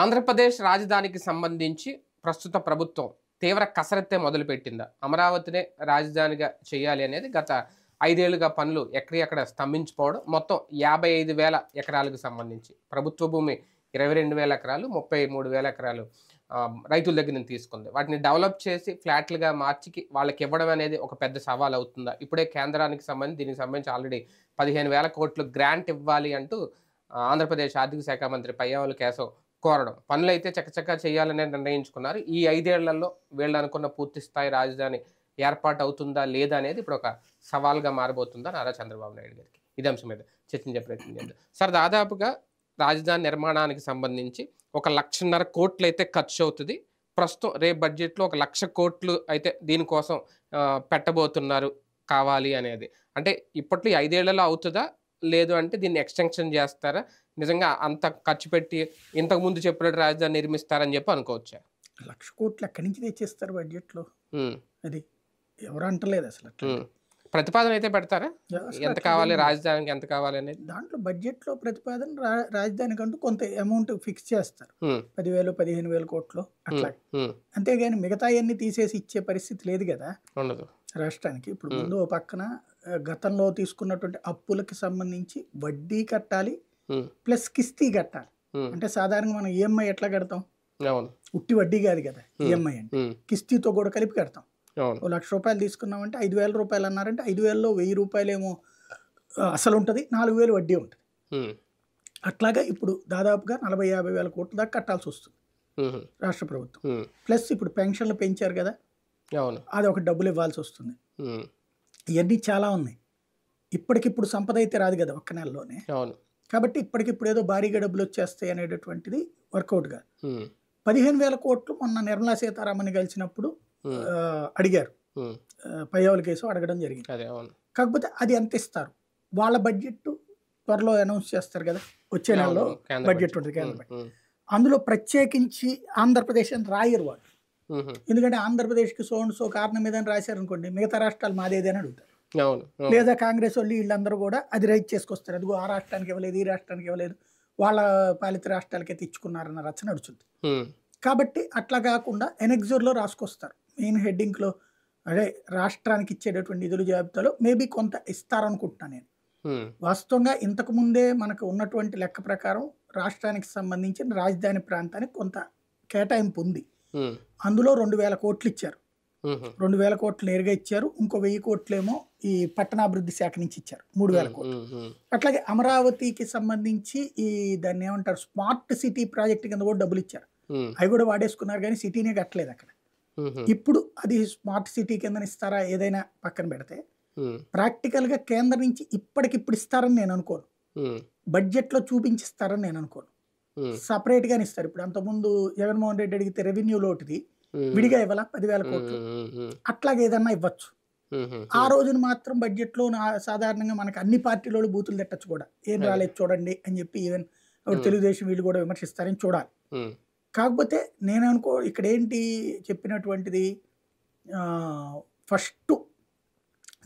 ఆంధ్రప్రదేశ్ రాజధానికి సంబంధించి ప్రస్తుత ప్రభుత్వం తీవ్ర కసరత్తే మొదలుపెట్టిందా అమరావతినే రాజధానిగా చేయాలి అనేది గత ఐదేళ్లుగా పనులు ఎక్కడి ఎక్కడ స్తంభించిపోవడం మొత్తం యాభై ఐదు వేల ఎకరాలకు సంబంధించి ప్రభుత్వ భూమి ఇరవై రెండు వేల ఎకరాలు ముప్పై మూడు వేల ఎకరాలు రైతుల దగ్గర నుంచి తీసుకుంది వాటిని డెవలప్ చేసి ఫ్లాట్లుగా మార్చికి వాళ్ళకి ఇవ్వడం అనేది ఒక పెద్ద సవాల్ అవుతుందా ఇప్పుడే కేంద్రానికి సంబంధించి దీనికి సంబంధించి ఆల్రెడీ పదిహేను వేల కోట్లు గ్రాంట్ ఇవ్వాలి అంటూ ఆంధ్రప్రదేశ్ ఆర్థిక శాఖ మంత్రి పయ్యావల కేశవ్ కోరడం పనులు అయితే చకచకా చేయాలనే నిర్ణయించుకున్నారు ఈ ఐదేళ్లలో వీళ్ళు అనుకున్న పూర్తి స్థాయి రాజధాని ఏర్పాటు అవుతుందా లేదా అనేది ఇప్పుడు ఒక సవాల్గా మారబోతుందా నారా చంద్రబాబు నాయుడు గారికి ఇది అంశం మీద చర్చించే ప్రయత్నం చేద్దాం సార్ దాదాపుగా రాజధాని నిర్మాణానికి సంబంధించి ఒక లక్షన్నర కోట్లు అయితే ఖర్చు అవుతుంది ప్రస్తుతం రేపు బడ్జెట్లో ఒక లక్ష కోట్లు అయితే దీనికోసం పెట్టబోతున్నారు కావాలి అనేది అంటే ఇప్పట్లో ఐదేళ్లలో అవుతుందా లేదు అంటే దీన్ని ఎక్స్టెన్షన్ చేస్తారా నిజంగా అంత ఖర్చు పెట్టి ఇంతకు ముందు చెప్పినట్టు రాజధాని నిర్మిస్తారని చెప్పి అనుకోవచ్చు లక్ష కోట్లు ఎక్కడి నుంచి తెచ్చేస్తారు బడ్జెట్లో అది ఎవరు అంటలేదు అసలు ప్రతిపాదన అయితే పెడతారా ఎంత కావాలి రాజధానికి ఎంత కావాలి అనేది దాంట్లో బడ్జెట్లో ప్రతిపాదన రాజధానికి అంటూ కొంత అమౌంట్ ఫిక్స్ చేస్తారు పదివేలు పదిహేను వేల కోట్లు అట్లా అంతేగాని మిగతా అన్ని తీసేసి ఇచ్చే పరిస్థితి లేదు కదా ఉండదు రాష్ట్రానికి ఇప్పుడు ముందు ఓ పక్కన గతంలో తీసుకున్నటువంటి అప్పులకి సంబంధించి వడ్డీ కట్టాలి ప్లస్ కిస్తీ కట్టాలి అంటే సాధారణంగా మనం ఈఎంఐ ఎట్లా కడతాం ఉట్టి వడ్డీ కాదు కదా ఈఎంఐ అంటే కిస్తీతో కూడా కలిపి కడతాం ఓ లక్ష రూపాయలు తీసుకున్నామంటే ఐదు వేల రూపాయలు అన్నారంటే ఐదు వేలలో వెయ్యి రూపాయలేమో అసలు ఉంటుంది నాలుగు వేలు వడ్డీ ఉంటుంది అట్లాగా ఇప్పుడు దాదాపుగా నలభై యాభై వేల కోట్ల దాకా కట్టాల్సి వస్తుంది రాష్ట్ర ప్రభుత్వం ప్లస్ ఇప్పుడు పెన్షన్లు పెంచారు కదా అది ఒక డబ్బులు ఇవ్వాల్సి వస్తుంది ఇవన్నీ చాలా ఉన్నాయి ఇప్పటికిప్పుడు సంపద అయితే రాదు కదా ఒక్క నెలలోనే కాబట్టి ఇప్పటికిప్పుడు ఏదో భారీగా డబ్బులు వచ్చేస్తాయి అనేటటువంటిది వర్కౌట్గా పదిహేను వేల కోట్లు మొన్న నిర్మలా సీతారామన్ కలిసినప్పుడు అడిగారు పయ్యవల కేసు అడగడం జరిగింది కాకపోతే అది ఎంత ఇస్తారు వాళ్ళ బడ్జెట్ త్వరలో అనౌన్స్ చేస్తారు కదా వచ్చే నెలలో బడ్జెట్ ఉంటుంది అందులో ప్రత్యేకించి ఆంధ్రప్రదేశ్ అని రాయరు వాళ్ళు ఎందుకంటే ఆంధ్రప్రదేశ్కి సోన్ సో కారణం ఏదైనా అనుకోండి మిగతా రాష్ట్రాలు మాదేదని అడుగుతారు లేదా కాంగ్రెస్ వాళ్ళు వీళ్ళందరూ కూడా అది రైట్ చేసుకొస్తారు అదిగో ఆ రాష్ట్రానికి ఇవ్వలేదు ఈ రాష్ట్రానికి ఇవ్వలేదు వాళ్ళ పాలిత రాష్ట్రాలకే తెచ్చుకున్నారన్న రచన నడుచుంది కాబట్టి అట్లా కాకుండా ఎనెగ్జోర్లో రాసుకొస్తారు మెయిన్ హెడ్డింగ్లో అదే రాష్ట్రానికి ఇచ్చేటటువంటి నిధుల జాబితాలో మేబీ కొంత ఇస్తారనుకుంటున్నా నేను వాస్తవంగా ఇంతకు ముందే మనకు ఉన్నటువంటి లెక్క ప్రకారం రాష్ట్రానికి సంబంధించిన రాజధాని ప్రాంతానికి కొంత కేటాయింపు ఉంది అందులో రెండు వేల కోట్లు ఇచ్చారు రెండు వేల కోట్లు నేరుగా ఇచ్చారు ఇంకో వెయ్యి కోట్లేమో ఈ పట్టణాభివృద్ధి శాఖ నుంచి ఇచ్చారు మూడు వేల కోట్లు అట్లాగే అమరావతికి సంబంధించి ఈ దాన్ని ఏమంటారు స్మార్ట్ సిటీ ప్రాజెక్ట్ కింద కూడా డబ్బులు ఇచ్చారు అవి కూడా వాడేసుకున్నారు కానీ సిటీనే కట్టలేదు అక్కడ ఇప్పుడు అది స్మార్ట్ సిటీ కింద ఇస్తారా ఏదైనా పక్కన పెడితే ప్రాక్టికల్గా కేంద్రం నుంచి ఇప్పటికిప్పుడు ఇస్తారని నేను అనుకోను బడ్జెట్లో చూపించిస్తారని నేను అనుకోను సపరేట్ గా ఇస్తారు ఇప్పుడు అంతకుముందు జగన్మోహన్ రెడ్డి అడిగితే రెవెన్యూ లోటుది విడిగా ఇవ్వాల పదివేల కోట్లు అట్లాగే ఏదన్నా ఇవ్వచ్చు ఆ రోజున మాత్రం బడ్జెట్ లో సాధారణంగా మనకు అన్ని పార్టీలలో బూతులు తెట్టచ్చు కూడా ఏం రాలేదు చూడండి అని చెప్పి ఈవెన్ తెలుగుదేశం వీళ్ళు కూడా విమర్శిస్తారని చూడాలి కాకపోతే నేను అనుకో ఇక్కడ ఏంటి చెప్పినటువంటిది ఫస్ట్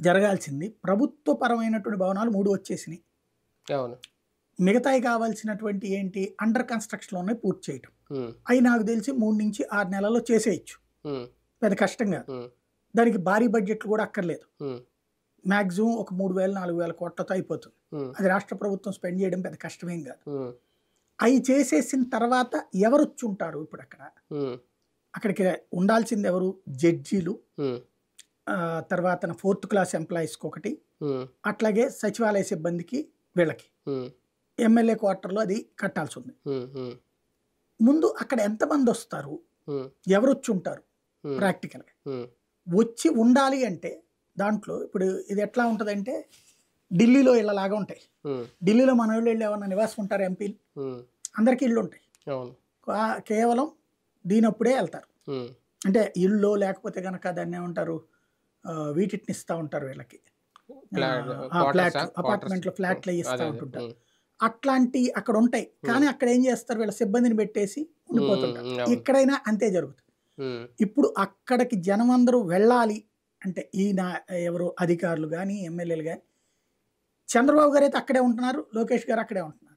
జరగాల్సింది ప్రభుత్వపరమైనటువంటి భవనాలు మూడు వచ్చేసినాయి మిగతాయి కావాల్సినటువంటి ఏంటి అండర్ కన్స్ట్రక్షన్లోనే పూర్తి చేయటం అవి నాకు తెలిసి మూడు నుంచి ఆరు నెలల్లో చేసేయచ్చు పెద్ద కష్టం కాదు దానికి భారీ బడ్జెట్లు కూడా అక్కర్లేదు మ్యాక్సిమం ఒక మూడు వేల నాలుగు వేల కోట్లతో అయిపోతుంది అది రాష్ట్ర ప్రభుత్వం స్పెండ్ చేయడం పెద్ద కష్టమేం కాదు అవి చేసేసిన తర్వాత ఎవరు వచ్చుంటారు ఇప్పుడు అక్కడ అక్కడికి ఉండాల్సింది ఎవరు జడ్జీలు తర్వాత ఫోర్త్ క్లాస్ ఎంప్లాయీస్కి ఒకటి అట్లాగే సచివాలయ సిబ్బందికి వీళ్ళకి ఎమ్మెల్యే క్వార్టర్లో అది కట్టాల్సి ఉంది ముందు అక్కడ ఎంతమంది వస్తారు ఎవరు వచ్చి ఉంటారు ప్రాక్టికల్గా వచ్చి ఉండాలి అంటే దాంట్లో ఇప్పుడు ఇది ఎట్లా ఉంటుందంటే ఢిల్లీలో ఇలా లాగా ఉంటాయి ఢిల్లీలో మన వాళ్ళు వెళ్ళి ఏమన్నా నివాసం ఉంటారు ఎంపీలు అందరికి ఇళ్ళు ఉంటాయి కేవలం దీనప్పుడే వెళ్తారు అంటే ఇల్లు లేకపోతే కనుక దాన్ని ఏమంటారు వీటిని ఇస్తూ ఉంటారు వీళ్ళకి అపార్ట్మెంట్లో ఫ్లాట్లు ఇస్తూ ఉంటుంటారు అట్లాంటి అక్కడ ఉంటాయి కానీ అక్కడ ఏం చేస్తారు వీళ్ళ సిబ్బందిని పెట్టేసి ఉండిపోతుంటారు ఎక్కడైనా అంతే జరుగుతుంది ఇప్పుడు అక్కడికి జనం అందరూ వెళ్ళాలి అంటే ఈ నా ఎవరు అధికారులు కానీ ఎమ్మెల్యేలు కానీ చంద్రబాబు గారు అయితే అక్కడే ఉంటున్నారు లోకేష్ గారు అక్కడే ఉంటున్నారు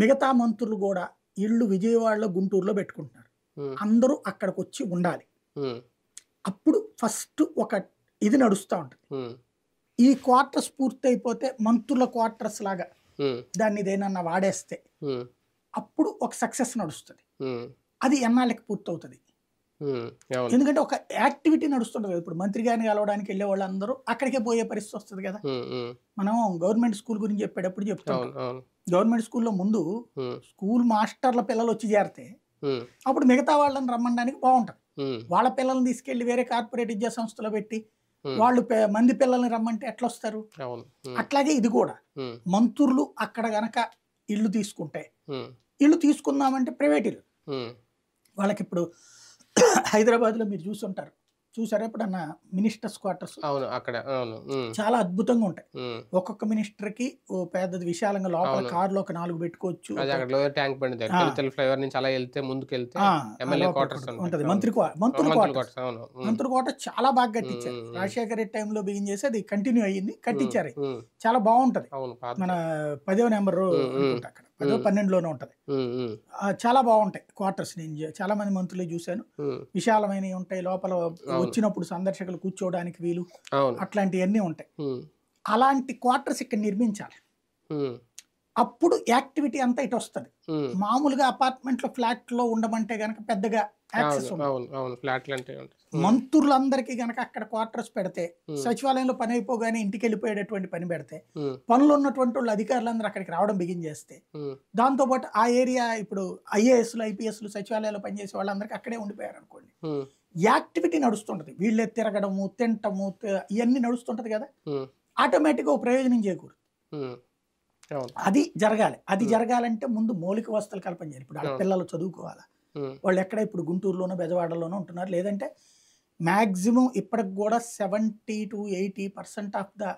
మిగతా మంత్రులు కూడా ఇళ్ళు విజయవాడలో గుంటూరులో పెట్టుకుంటున్నారు అందరూ అక్కడికి వచ్చి ఉండాలి అప్పుడు ఫస్ట్ ఒక ఇది నడుస్తూ ఉంటుంది ఈ క్వార్టర్స్ పూర్తయిపోతే మంత్రుల క్వార్టర్స్ లాగా దాన్ని దేనన్నా వాడేస్తే అప్పుడు ఒక సక్సెస్ నడుస్తుంది అది ఎన్నాళ్ళకి పూర్తవుతుంది ఎందుకంటే ఒక యాక్టివిటీ నడుస్తుంటుంది ఇప్పుడు మంత్రి గారిని కలవడానికి వెళ్ళే వాళ్ళందరూ అక్కడికే పోయే పరిస్థితి వస్తుంది కదా మనం గవర్నమెంట్ స్కూల్ గురించి చెప్పేటప్పుడు చెప్తాం గవర్నమెంట్ స్కూల్లో ముందు స్కూల్ మాస్టర్ల పిల్లలు వచ్చి చేరితే అప్పుడు మిగతా వాళ్ళని రమ్మడానికి బాగుంటుంది వాళ్ళ పిల్లల్ని తీసుకెళ్లి వేరే కార్పొరేట్ విద్యా సంస్థలో పెట్టి వాళ్ళు మంది పిల్లల్ని రమ్మంటే ఎట్లా వస్తారు అట్లాగే ఇది కూడా మంత్రులు అక్కడ గనక ఇల్లు తీసుకుంటే ఇల్లు తీసుకుందామంటే ప్రైవేట్ ఇల్లు వాళ్ళకి ఇప్పుడు లో మీరు చూసుంటారు చూసారా ఎప్పుడన్నా మినిస్టర్స్ క్వార్టర్స్ అవును అక్కడ అవును చాలా అద్భుతంగా ఉంటాయి ఒక్కొక్క మినిస్టర్ కి ఓ పెద్ద విశాలంగా లోపల కార్ లో ఒక నాలుగు పెట్టుకోవచ్చు ట్యాంక్ బండి ఫ్లైవర్ నుంచి అలా వెళ్తే ముందుకు ఎమ్మెల్యే ఉంటది మంత్రి కోట క్వార్టర్స్ క్వార్టర్ చాలా బాగా కట్టించారు రాజశేఖర్ రెడ్డి టైంలో బిగిన్ చేసి అది కంటిన్యూ అయ్యింది కట్టించారు చాలా బాగుంటది మన పదో నెంబర్ అక్కడ పదో పన్నెండులోనే ఉంటుంది చాలా బాగుంటాయి క్వార్టర్స్ నేను చాలా మంది మంత్రులు చూశాను విశాలమైనవి ఉంటాయి లోపల వచ్చినప్పుడు సందర్శకులు కూర్చోవడానికి వీలు అట్లాంటివన్నీ ఉంటాయి అలాంటి క్వార్టర్స్ ఇక్కడ నిర్మించాలి అప్పుడు యాక్టివిటీ అంతా ఇటు వస్తుంది మామూలుగా అపార్ట్మెంట్లో ఫ్లాట్లో ఉండమంటే కనుక పెద్దగా యాక్సెస్ hmm. మంత్రులందరికీ గనక అక్కడ క్వార్టర్స్ పెడితే hmm. సచివాలయంలో పని అయిపోగానే ఇంటికి వెళ్ళిపోయేటటువంటి పని పెడితే hmm. పనులు ఉన్నటువంటి వాళ్ళు అధికారులందరూ అక్కడికి రావడం బిగిన్ చేస్తే దాంతోపాటు ఆ ఏరియా ఇప్పుడు ఐఏఎస్లు ఐపీఎస్లు సచివాలయాల్లో పనిచేసే వాళ్ళందరికీ అక్కడే ఉండిపోయారు అనుకోండి యాక్టివిటీ నడుస్తుంటది వీళ్ళే తిరగడము తింటము ఇవన్నీ నడుస్తుంటది కదా ఆటోమేటిక్గా ప్రయోజనం చేకూరు అది జరగాలి అది జరగాలంటే ముందు మౌలిక వసతులు కల్పన చేయాలి ఇప్పుడు పిల్లలు చదువుకోవాలా Hmm. వాళ్ళు ఎక్కడ ఇప్పుడు గుంటూరులోనో బెజవాడలోనో ఉంటున్నారు లేదంటే మ్యాక్సిమం ఇప్పటికి కూడా seventy to eighty percent of the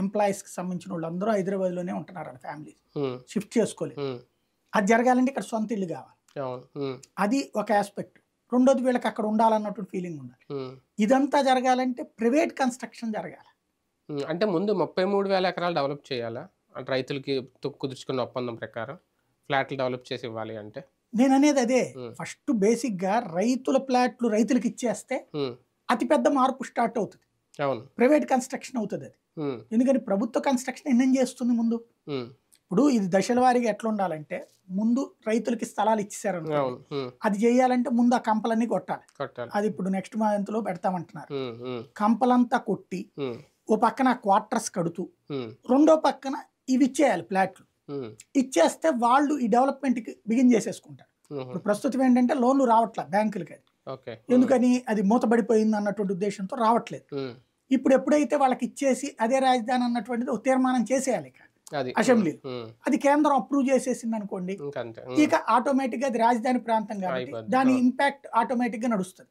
ఎంప్లాయీస్కి సంబంధించిన వాళ్ళు అందరూ హైదరాబాద్లోనే ఉంటున్నారు అక్కడ ఫ్యామిలీ hmm. షిఫ్ట్ చేసుకోలేదు hmm. అది జరగాలంటే ఇక్కడ సొంత ఇల్లు కావాలి అది ఒక ఆస్పెక్ట్ రెండోది వీళ్ళకి అక్కడ ఉండాలన్నటువంటి ఫీలింగ్ ఉండాలి ఇదంతా జరగాలంటే ప్రైవేట్ కన్స్ట్రక్షన్ జరగాలి అంటే ముందు ముప్పై మూడు వేల ఎకరాలు డెవలప్ చేయాలా అంటే రైతులకి కుదుర్చుకున్న ఒప్పందం ప్రకారం ఫ్లాట్లు డెవలప్ చేసి ఇవ్వాలి అంటే నేను అనేది అదే ఫస్ట్ బేసిక్ గా రైతుల ప్లాట్లు రైతులకు ఇచ్చేస్తే అతి పెద్ద మార్పు స్టార్ట్ అవుతుంది ప్రైవేట్ కన్స్ట్రక్షన్ అవుతుంది అది ఎందుకని ప్రభుత్వ కన్స్ట్రక్షన్ ఎన్నం చేస్తుంది ముందు ఇప్పుడు ఇది దశల వారిగా ఎట్లా ఉండాలంటే ముందు రైతులకి స్థలాలు ఇచ్చేసారు అది చేయాలంటే ముందు ఆ కంపలన్నీ కొట్టాలి అది ఇప్పుడు నెక్స్ట్ మంత్ లో పెడతామంటున్నారు కంపలంతా కొట్టి ఓ పక్కన క్వార్టర్స్ కడుతూ రెండో పక్కన ఇవి ఇచ్చేయాలి ప్లాట్లు ఇచ్చేస్తే వాళ్ళు ఈ డెవలప్మెంట్కి బిగిన్ చేసేసుకుంటారు ఇప్పుడు ప్రస్తుతం ఏంటంటే లోన్లు రావట్లే బ్యాంకులకి అది ఎందుకని అది మూతబడిపోయింది అన్నటువంటి ఉద్దేశంతో రావట్లేదు ఇప్పుడు ఎప్పుడైతే వాళ్ళకి ఇచ్చేసి అదే రాజధాని అన్నటువంటిది ఒక తీర్మానం చేసేయాలి అసెంబ్లీ అది కేంద్రం అప్రూవ్ చేసేసింది అనుకోండి ఇక ఆటోమేటిక్ గా అది రాజధాని ప్రాంతం కాబట్టి దాని ఇంపాక్ట్ ఆటోమేటిక్ గా నడుస్తుంది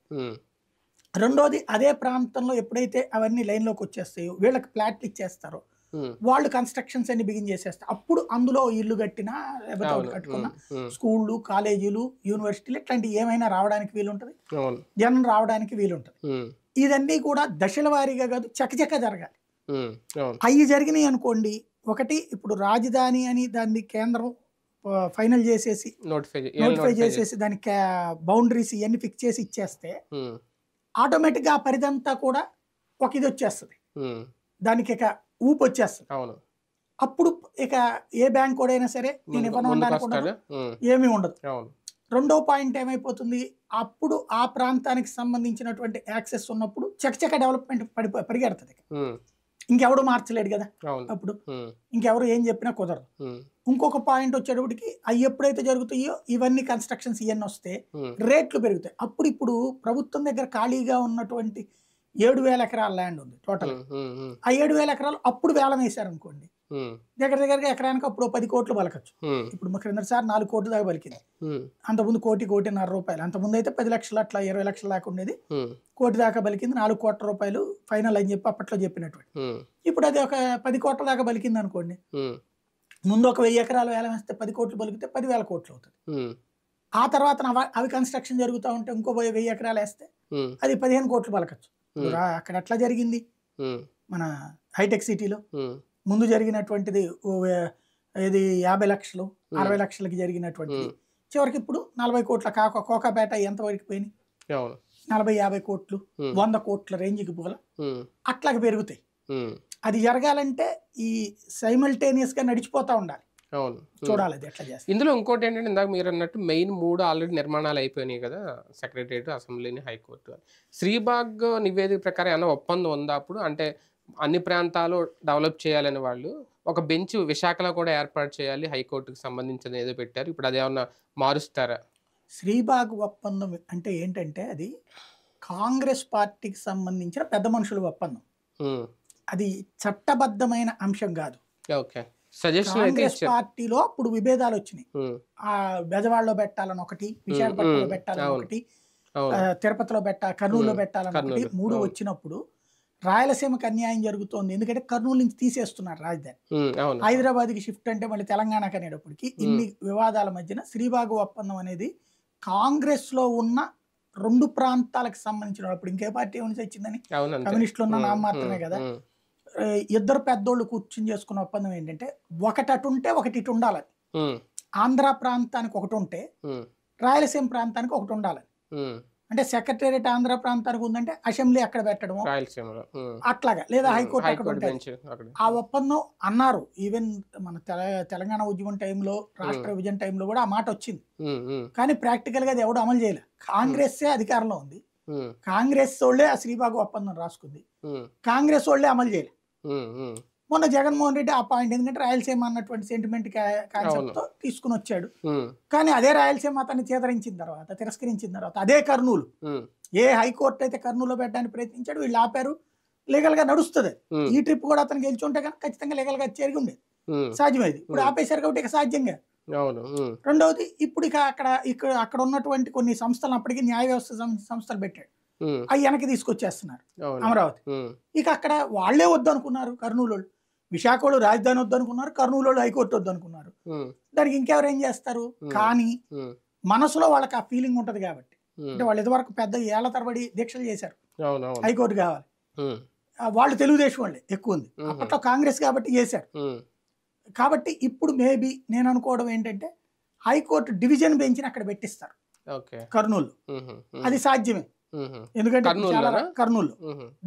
రెండోది అదే ప్రాంతంలో ఎప్పుడైతే అవన్నీ లైన్లోకి వచ్చేస్తాయో వీళ్ళకి ఫ్లాట్లు ఇచ్చేస్తారో Hmm. వాళ్ళు కన్స్ట్రక్షన్స్ అన్ని బిగిన్ చేసేస్తారు అప్పుడు అందులో ఇల్లు కట్టినా లేకపోతే కట్టుకున్నా hmm, hmm. స్కూళ్ళు కాలేజీలు యూనివర్సిటీలు ఇట్లాంటివి ఏమైనా రావడానికి వీలుంటది జనం రావడానికి వీలుంటది ఇదన్నీ కూడా దశల వారీగా కాదు చకచక జరగాలి అవి జరిగినాయి అనుకోండి ఒకటి ఇప్పుడు రాజధాని అని దాన్ని కేంద్రం ఫైనల్ చేసేసి నోటిఫై చేసేసి దాని బౌండరీస్ ఇవన్నీ ఫిక్స్ చేసి ఇచ్చేస్తే ఆటోమేటిక్గా గా పరిదంతా కూడా ఒక ఇది వచ్చేస్తుంది దానికి ఊపు వచ్చేస్తుంది అవును అప్పుడు ఇక ఏ బ్యాంక్ కూడా అయినా సరే నేను ఇవ్వను ఏమీ ఉండదు రెండో పాయింట్ ఏమైపోతుంది అప్పుడు ఆ ప్రాంతానికి సంబంధించినటువంటి యాక్సెస్ ఉన్నప్పుడు చకచక డెవలప్మెంట్ పడి పరిగెడుతుంది ఇంకెవడు మార్చలేడు కదా అప్పుడు ఇంకెవరు ఏం చెప్పినా కుదరదు ఇంకొక పాయింట్ వచ్చేటప్పటికి అవి ఎప్పుడైతే జరుగుతాయో ఇవన్నీ కన్స్ట్రక్షన్స్ ఇవన్నీ వస్తే రేట్లు పెరుగుతాయి అప్పుడు ఇప్పుడు ప్రభుత్వం దగ్గర ఖాళీగా ఉన్నటువంటి ఏడు వేల ఎకరాల ల్యాండ్ ఉంది టోటల్ ఆ ఏడు వేల ఎకరాలు అప్పుడు వేలం వేశారు అనుకోండి దగ్గర దగ్గరగా ఎకరానికి అప్పుడు పది కోట్లు పలకచ్చు ఇప్పుడు ముఖ్యమంత్రి సార్ నాలుగు కోట్ల దాకా పలికింది అంతకుముందు కోటి కోటిన్నర రూపాయలు అంతకుముందు అయితే పది లక్షలు అట్లా ఇరవై లక్షల దాకా ఉండేది కోటి దాకా పలికింది నాలుగు కోట్ల రూపాయలు ఫైనల్ అని చెప్పి అప్పట్లో చెప్పినటువంటి ఇప్పుడు అది ఒక పది కోట్ల దాకా పలికింది అనుకోండి ముందు ఒక వెయ్యి ఎకరాలు వేలం వేస్తే పది కోట్లు పలికితే పదివేల కోట్లు అవుతుంది ఆ తర్వాత అవి కన్స్ట్రక్షన్ జరుగుతూ ఉంటే ఇంకో వెయ్యి ఎకరాలు వేస్తే అది పదిహేను కోట్లు పలకచ్చు అక్కడ అట్లా జరిగింది మన హైటెక్ సిటీలో ముందు జరిగినటువంటిది ఇది యాభై లక్షలు అరవై లక్షలకి జరిగినటువంటిది చివరికి ఇప్పుడు నలభై కోట్ల కాక కోకాపేట ఎంత వరకు పోయినాయి నలభై యాభై కోట్లు వంద కోట్ల రేంజ్కి పోల అట్లాగే పెరుగుతాయి అది జరగాలంటే ఈ సైమల్టేనియస్గా నడిచిపోతూ ఉండాలి అవును చూడాలి ఎట్లా చేస్తారు ఇందులో ఇంకోటి ఏంటంటే ఇందాక మీరు అన్నట్టు మెయిన్ మూడు ఆల్రెడీ నిర్మాణాలు అయిపోయినాయి కదా సెక్రటరియట్ అసెంబ్లీని హైకోర్టు శ్రీబాగ్ నివేదిక ప్రకారం ఏమైనా ఒప్పందం ఉందా అప్పుడు అంటే అన్ని ప్రాంతాలు డెవలప్ చేయాలని వాళ్ళు ఒక బెంచ్ విశాఖలో కూడా ఏర్పాటు చేయాలి హైకోర్టుకు సంబంధించిన ఏదో పెట్టారు ఇప్పుడు అదేమన్నా మారుస్తారా శ్రీబాగ్ ఒప్పందం అంటే ఏంటంటే అది కాంగ్రెస్ పార్టీకి సంబంధించిన పెద్ద మనుషుల ఒప్పందం అది చట్టబద్ధమైన అంశం కాదు ఓకే కాంగ్రెస్ పార్టీలో అప్పుడు విభేదాలు వచ్చినాయి ఆ బెజవాడలో పెట్టాలని ఒకటి విశాఖపట్నంలో పెట్టాలని ఒకటి తిరుపతిలో పెట్ట కర్నూలులో పెట్టాలని ఒకటి మూడు వచ్చినప్పుడు రాయలసీమకు అన్యాయం జరుగుతోంది ఎందుకంటే కర్నూలు నుంచి తీసేస్తున్నారు రాజధాని హైదరాబాద్ కి షిఫ్ట్ అంటే మళ్ళీ తెలంగాణకు అనేటప్పటికి ఇన్ని వివాదాల మధ్యన శ్రీబాగు ఒప్పందం అనేది కాంగ్రెస్ లో ఉన్న రెండు ప్రాంతాలకు సంబంధించిన అప్పుడు ఇంకే పార్టీ ఏమైనా వచ్చిందని కమ్యూనిస్టులు ఉన్న నామ మాత్రమే కదా ఇద్దరు పెద్దోళ్ళు కూర్చుని చేసుకున్న ఒప్పందం ఏంటంటే ఒకటి అటు ఉంటే ఒకటి ఇటు ఉండాలని ఆంధ్ర ప్రాంతానికి ఒకటి ఉంటే రాయలసీమ ప్రాంతానికి ఒకటి ఉండాలని అంటే సెక్రటేరియట్ ఆంధ్ర ప్రాంతానికి ఉందంటే అసెంబ్లీ అక్కడ పెట్టడం అట్లాగా లేదా హైకోర్టు అక్కడ ఆ ఒప్పందం అన్నారు ఈవెన్ మన తెలంగాణ ఉద్యమం టైంలో రాష్ట్ర విభజన టైంలో కూడా ఆ మాట వచ్చింది కానీ ప్రాక్టికల్ గా అది ఎవడు అమలు చేయలే కాంగ్రెస్ అధికారంలో ఉంది కాంగ్రెస్ వాళ్ళే ఆ శ్రీబాబు ఒప్పందం రాసుకుంది కాంగ్రెస్ వాళ్ళే అమలు చేయలే మొన్న జగన్మోహన్ రెడ్డి ఆ పాయింట్ ఎందుకంటే రాయలసీమ అన్నటువంటి సెంటిమెంట్ కాన్సెప్ట్ తో తీసుకుని వచ్చాడు కానీ అదే రాయలసీమ అతన్ని చేతరించిన తర్వాత తిరస్కరించిన తర్వాత అదే కర్నూలు ఏ హైకోర్టు అయితే కర్నూలు పెట్టడానికి ప్రయత్నించాడు వీళ్ళు ఆపారు లీగల్ గా నడుస్తుంది ఈ ట్రిప్ కూడా అతను గెలిచి ఉంటే కనుక ఖచ్చితంగా లీగల్ గా చేరిగి ఉండేది సాధ్యమైంది ఇప్పుడు ఆపేశారు కాబట్టి ఇక సాధ్యంగా రెండవది ఇప్పుడు ఇక అక్కడ ఇక్కడ అక్కడ ఉన్నటువంటి కొన్ని సంస్థలు అప్పటికి న్యాయ వ్యవస్థ సంస్థలు పెట్టాడు అవి వెనక్కి తీసుకొచ్చేస్తున్నారు అమరావతి ఇక అక్కడ వాళ్లే వద్దనుకున్నారు కర్నూలు విశాఖ వాళ్ళు రాజధాని వద్దనుకున్నారు కర్నూలు వాళ్ళు హైకోర్టు వద్దనుకున్నారు దానికి ఇంకెవరు ఏం చేస్తారు కానీ మనసులో వాళ్ళకి ఆ ఫీలింగ్ ఉంటది కాబట్టి అంటే వాళ్ళు ఇదివరకు పెద్ద ఏళ్ల తరబడి దీక్షలు చేశారు హైకోర్టు కావాలి వాళ్ళు తెలుగుదేశం వాళ్ళే ఎక్కువ ఉంది అప్పట్లో కాంగ్రెస్ కాబట్టి చేశారు కాబట్టి ఇప్పుడు మేబీ నేను అనుకోవడం ఏంటంటే హైకోర్టు డివిజన్ బెంచ్ అక్కడ పెట్టిస్తారు కర్నూలు అది సాధ్యమే ఎందుకంటే కర్నూలు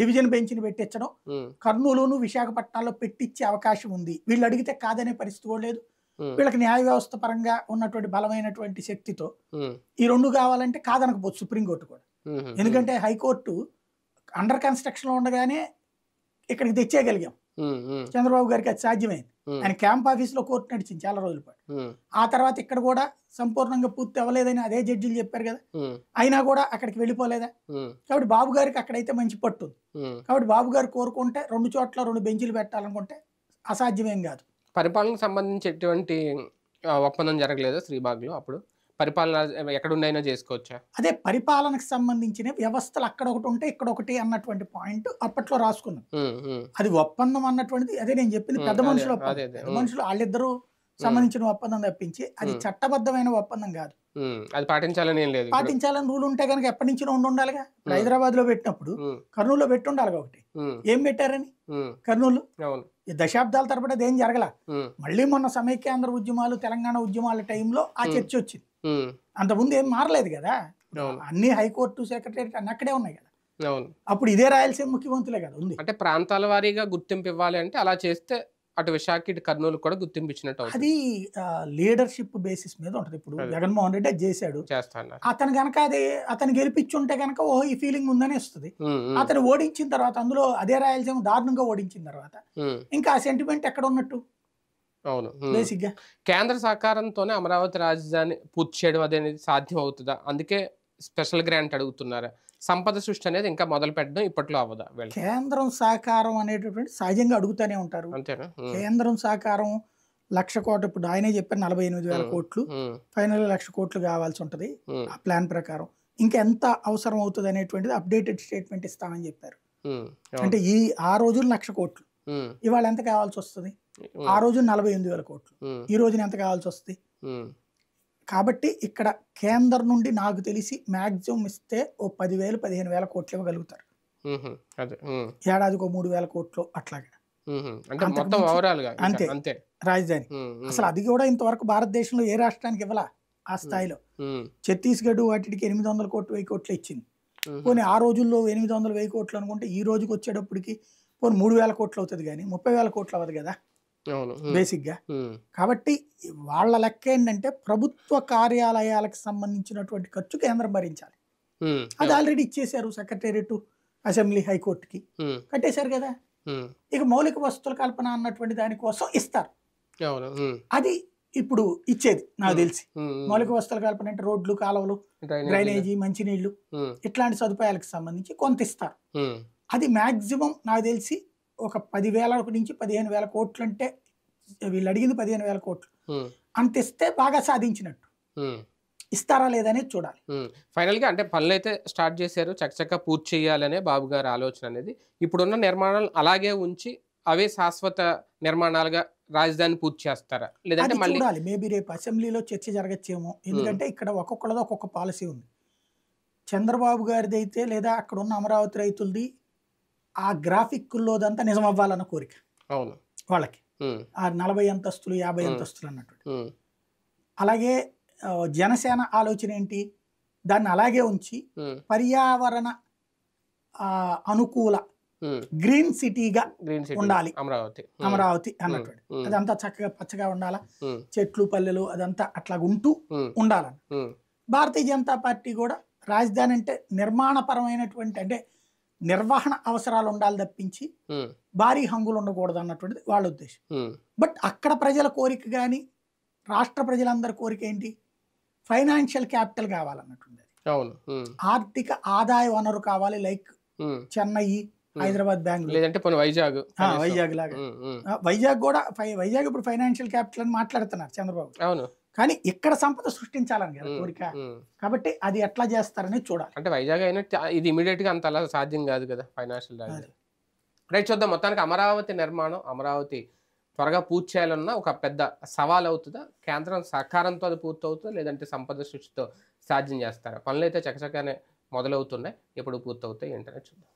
డివిజన్ బెంచ్ ని పెట్టించడం కర్నూలును విశాఖపట్నంలో పెట్టించే అవకాశం ఉంది వీళ్ళు అడిగితే కాదనే పరిస్థితి కూడా లేదు వీళ్ళకి న్యాయ వ్యవస్థ పరంగా ఉన్నటువంటి బలమైనటువంటి శక్తితో ఈ రెండు కావాలంటే కాదనకపోవచ్చు సుప్రీంకోర్టు కూడా ఎందుకంటే హైకోర్టు అండర్ కన్స్ట్రక్షన్ లో ఉండగానే ఇక్కడికి తెచ్చేయగలిగాం చంద్రబాబు గారికి అది సాధ్యమైంది ఆయన క్యాంప్ ఆఫీస్ లో కోర్టు నడిచింది చాలా రోజుల పాటు ఆ తర్వాత ఇక్కడ కూడా సంపూర్ణంగా పూర్తి అవ్వలేదని అదే జడ్జిలు చెప్పారు కదా అయినా కూడా అక్కడికి వెళ్ళిపోలేదా కాబట్టి బాబు గారికి అక్కడైతే మంచి పట్టు కాబట్టి బాబు గారు కోరుకుంటే రెండు చోట్ల రెండు బెంచీలు పెట్టాలనుకుంటే అసాధ్యమేం కాదు పరిపాలనకు సంబంధించి ఎటువంటి ఒప్పందం జరగలేదు శ్రీబాగ్లో అప్పుడు పరిపాలన ఉన్నాయో చేసుకోవచ్చా అదే పరిపాలనకు సంబంధించిన వ్యవస్థలు అక్కడ ఒకటి ఉంటే ఇక్కడ ఒకటి అన్నటువంటి పాయింట్ అప్పట్లో రాసుకున్నాం అది ఒప్పందం అన్నటువంటిది అదే నేను చెప్పింది పెద్ద మనుషులు పెద్ద మనుషులు వాళ్ళిద్దరూ సంబంధించిన ఒప్పందం తప్పించి అది చట్టబద్ధమైన ఒప్పందం కాదు అది పాటించాలని ఏం లేదు పాటించాలని రూల్ ఉంటే కనుక ఎప్పటి నుంచి ఉండి ఉండాలిగా హైదరాబాద్ లో పెట్టినప్పుడు కర్నూలు పెట్టి ఉండాలి ఒకటి ఏం పెట్టారని కర్నూలు ఈ దశాబ్దాల తరబడి అదేం జరగల మళ్ళీ మొన్న సమైక్యాంధ్ర ఉద్యమాలు తెలంగాణ ఉద్యమాల టైంలో ఆ చర్చ వచ్చింది అంతకుముందు ఏం మారలేదు కదా అన్ని హైకోర్టు సెక్రటరీ అన్ని అక్కడే ఉన్నాయి కదా అవును అప్పుడు ఇదే రాయలసీమ ముఖ్యమంత్రులే కదా ఉంది అంటే ప్రాంతాల వారీగా గుర్తింపు ఇవ్వాలి అంటే అలా చేస్తే అటు విశాఖ ఇటు కర్నూలు కూడా గుర్తింపు అది లీడర్షిప్ బేసిస్ మీద ఉంటుంది ఇప్పుడు జగన్మోహన్ రెడ్డి చేశాడు అతను గనక అది అతను ఉంటే గనక ఓ ఈ ఫీలింగ్ ఉందని వస్తుంది అతను ఓడించిన తర్వాత అందులో అదే రాయలసీమ దారుణంగా ఓడించిన తర్వాత ఇంకా ఆ సెంటిమెంట్ ఎక్కడ ఉన్నట్టు అవును బేసిక్గా కేంద్ర సహకారంతోనే అమరావతి రాజధాని పూర్తి చేయడం అనేది సాధ్యం అవుతుందా అందుకే స్పెషల్ గ్రాంట్ అడుగుతున్నారు సంపద సృష్టి అనేది ఇంకా మొదలు పెట్టడం ఇప్పట్లో అవ్వదా కేంద్రం సహకారం అనేటటువంటి సహజంగా అడుగుతూనే ఉంటారు అంతేనా కేంద్రం సహకారం లక్ష కోట్లు ఇప్పుడు ఆయనే చెప్పారు నలభై ఎనిమిది వేల కోట్లు ఫైనల్ లక్ష కోట్లు కావాల్సి ఉంటుంది ఆ ప్లాన్ ప్రకారం ఇంకా ఎంత అవసరం అవుతుంది అనేటువంటిది అప్డేటెడ్ స్టేట్మెంట్ ఇస్తామని చెప్పారు అంటే ఈ ఆ రోజులు లక్ష కోట్లు ఇవాళ ఎంత కావాల్సి వస్తుంది ఆ రోజు నలభై ఎనిమిది వేల కోట్లు ఈ రోజున ఎంత కావాల్సి వస్తుంది కాబట్టి ఇక్కడ కేంద్రం నుండి నాకు తెలిసి మ్యాక్సిమం ఇస్తే ఓ పదివేలు పదిహేను వేల కోట్లు ఇవ్వగలుగుతారు ఏడాదికి మూడు వేల కోట్లు అట్లాగే అంతే అంతే రాజధాని అసలు అది కూడా ఇంతవరకు భారతదేశంలో ఏ రాష్ట్రానికి ఇవ్వలా ఆ స్థాయిలో ఛత్తీస్గఢ్ వాటికి ఎనిమిది వందల కోట్లు వెయ్యి కోట్లు ఇచ్చింది పోనీ ఆ రోజుల్లో ఎనిమిది వందల వెయ్యి కోట్లు అనుకుంటే ఈ రోజుకి వచ్చేటప్పటికి పోనీ మూడు వేల కోట్లు అవుతుంది కానీ ముప్పై వేల కోట్లు అవ్వదు కదా బేసిక్గా కాబట్టి వాళ్ళ లెక్క ఏంటంటే ప్రభుత్వ కార్యాలయాలకు సంబంధించినటువంటి ఖర్చు కేంద్రం భరించాలి అది ఆల్రెడీ ఇచ్చేశారు సెక్రటేరియట్ అసెంబ్లీ హైకోర్టుకి కట్టేశారు కదా ఇక మౌలిక వసతుల కల్పన అన్నటువంటి దానికోసం ఇస్తారు అది ఇప్పుడు ఇచ్చేది నాకు తెలిసి మౌలిక వస్తువుల కల్పన అంటే రోడ్లు కాలువలు డ్రైనేజీ మంచినీళ్లు ఇట్లాంటి సదుపాయాలకు సంబంధించి కొంత ఇస్తారు అది మాక్సిమం నాకు తెలిసి ఒక పదివేల నుంచి పదిహేను వేల కోట్లు అంటే వీళ్ళు అడిగింది పదిహేను వేల కోట్లు అంత ఇస్తే బాగా సాధించినట్టు ఇస్తారా లేదనేది చూడాలి ఫైనల్ గా అంటే పనులు అయితే స్టార్ట్ చేశారు చక్కచక్క పూర్తి చేయాలనే బాబు గారి ఆలోచన అనేది ఇప్పుడున్న నిర్మాణాలు అలాగే ఉంచి అవే శాశ్వత నిర్మాణాలుగా రాజధాని పూర్తి చేస్తారా లేదంటే మళ్ళీ చూడాలి మేబీ రేపు అసెంబ్లీలో చర్చ జరగచ్చేమో ఎందుకంటే ఇక్కడ ఒక్కొక్కళ్ళది ఒక్కొక్క పాలసీ ఉంది చంద్రబాబు గారిది అయితే లేదా అక్కడ ఉన్న అమరావతి రైతులది ఆ గ్రాఫిక్లోదంతా నిజం అవ్వాలన్న కోరిక అవును వాళ్ళకి ఆ నలభై అంతస్తులు యాభై అంతస్తులు అన్నట్టు అలాగే జనసేన ఆలోచన ఏంటి దాన్ని అలాగే ఉంచి పర్యావరణ అనుకూల గ్రీన్ సిటీగా ఉండాలి అమరావతి అమరావతి అన్నట్టు అదంతా చక్కగా పచ్చగా ఉండాలా చెట్లు పల్లెలు అదంతా అట్లా ఉంటూ ఉండాలని భారతీయ జనతా పార్టీ కూడా రాజధాని అంటే నిర్మాణపరమైనటువంటి అంటే నిర్వహణ అవసరాలు ఉండాలి తప్పించి భారీ హంగులు ఉండకూడదు అన్నటువంటిది వాళ్ళ ఉద్దేశం బట్ అక్కడ ప్రజల కోరిక కానీ రాష్ట్ర ప్రజలందరి కోరిక ఏంటి ఫైనాన్షియల్ క్యాపిటల్ కావాలన్నట్టుంది ఆర్థిక ఆదాయ వనరు కావాలి లైక్ చెన్నై హైదరాబాద్ బెంగళూరు వైజాగ్ వైజాగ్ లాగా వైజాగ్ కూడా వైజాగ్ ఇప్పుడు ఫైనాన్షియల్ క్యాపిటల్ అని మాట్లాడుతున్నారు చంద్రబాబు అవును కానీ ఇక్కడ సంపద సృష్టించాలని కదా కోరిక కాబట్టి అది ఎట్లా చేస్తారని చూడాలి అంటే వైజాగ్ అయినట్టు ఇది ఇమీడియట్ గా అంత అలా సాధ్యం కాదు కదా ఫైనాన్షియల్ రైట్ చూద్దాం మొత్తానికి అమరావతి నిర్మాణం అమరావతి త్వరగా పూర్తి చేయాలన్న ఒక పెద్ద సవాల్ అవుతుందా కేంద్రం సహకారంతో అది పూర్తవుతుందా లేదంటే సంపద సృష్టితో సాధ్యం చేస్తారా పనులు అయితే చకచకానే మొదలవుతున్నాయి ఎప్పుడు పూర్తవుతాయి ఏంటనే చూద్దాం